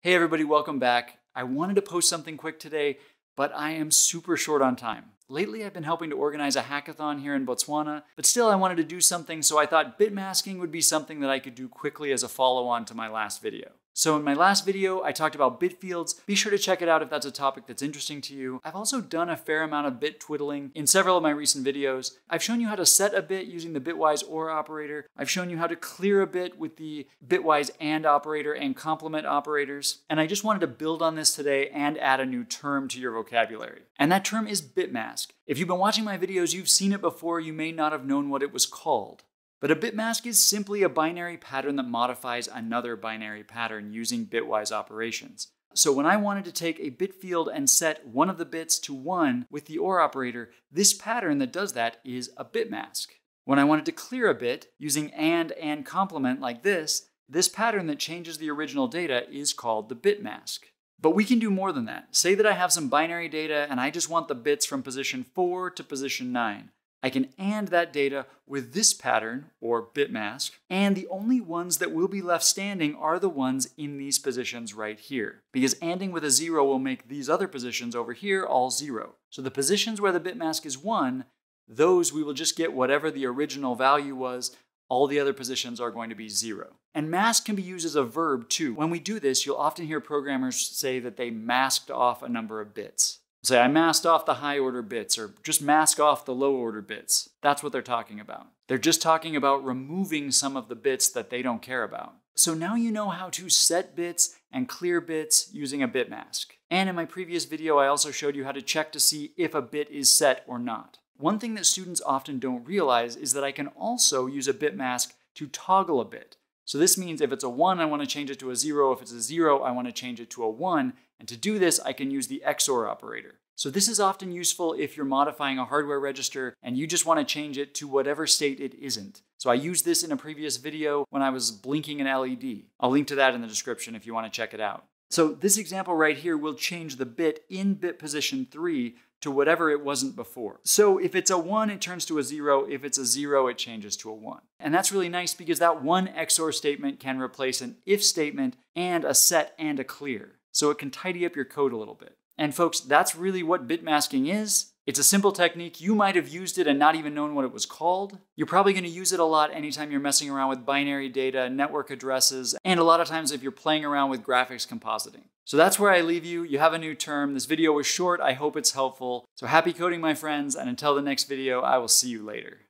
Hey, everybody, welcome back. I wanted to post something quick today, but I am super short on time. Lately, I've been helping to organize a hackathon here in Botswana, but still, I wanted to do something, so I thought bit masking would be something that I could do quickly as a follow on to my last video. So in my last video, I talked about bit fields. Be sure to check it out if that's a topic that's interesting to you. I've also done a fair amount of bit twiddling in several of my recent videos. I've shown you how to set a bit using the bitwise OR operator. I've shown you how to clear a bit with the bitwise AND operator and complement operators. And I just wanted to build on this today and add a new term to your vocabulary. And that term is bit mask. If you've been watching my videos, you've seen it before. You may not have known what it was called. But a bit mask is simply a binary pattern that modifies another binary pattern using bitwise operations. So when I wanted to take a bit field and set one of the bits to 1 with the OR operator, this pattern that does that is a bit mask. When I wanted to clear a bit using AND AND complement like this, this pattern that changes the original data is called the bit mask. But we can do more than that. Say that I have some binary data and I just want the bits from position 4 to position 9. I can AND that data with this pattern, or bit mask, and the only ones that will be left standing are the ones in these positions right here, because ANDing with a zero will make these other positions over here all zero. So the positions where the bit mask is one, those we will just get whatever the original value was, all the other positions are going to be zero. And mask can be used as a verb too. When we do this, you'll often hear programmers say that they masked off a number of bits. Say, I masked off the high order bits, or just mask off the low order bits. That's what they're talking about. They're just talking about removing some of the bits that they don't care about. So now you know how to set bits and clear bits using a bit mask. And in my previous video, I also showed you how to check to see if a bit is set or not. One thing that students often don't realize is that I can also use a bit mask to toggle a bit. So this means if it's a one, I wanna change it to a zero. If it's a zero, I wanna change it to a one. And to do this, I can use the XOR operator. So this is often useful if you're modifying a hardware register and you just wanna change it to whatever state it isn't. So I used this in a previous video when I was blinking an LED. I'll link to that in the description if you wanna check it out. So this example right here will change the bit in bit position 3 to whatever it wasn't before. So if it's a 1, it turns to a 0. If it's a 0, it changes to a 1. And that's really nice because that one XOR statement can replace an if statement and a set and a clear. So it can tidy up your code a little bit. And folks, that's really what bit masking is. It's a simple technique. You might have used it and not even known what it was called. You're probably going to use it a lot anytime you're messing around with binary data, network addresses, and a lot of times if you're playing around with graphics compositing. So that's where I leave you. You have a new term. This video was short. I hope it's helpful. So happy coding, my friends, and until the next video, I will see you later.